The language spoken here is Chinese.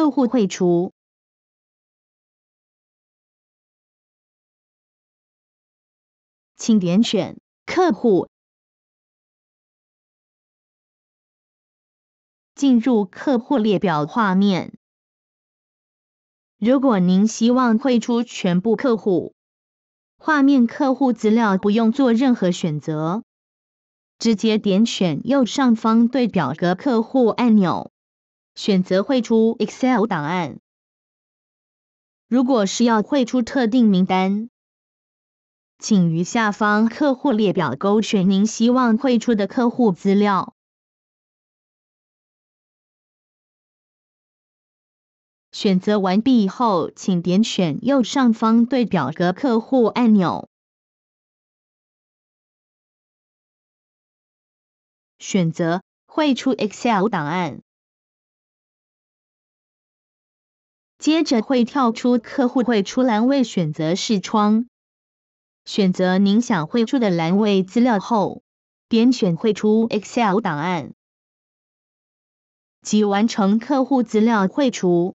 客户汇出，请点选客户，进入客户列表画面。如果您希望汇出全部客户，画面客户资料不用做任何选择，直接点选右上方对表格客户按钮。选择汇出 Excel 档案。如果是要汇出特定名单，请于下方客户列表勾选您希望汇出的客户资料。选择完毕后，请点选右上方对表格客户按钮，选择汇出 Excel 档案。接着会跳出客户会出栏位选择视窗，选择您想汇出的栏位资料后，点选汇出 Excel 档案，即完成客户资料汇出。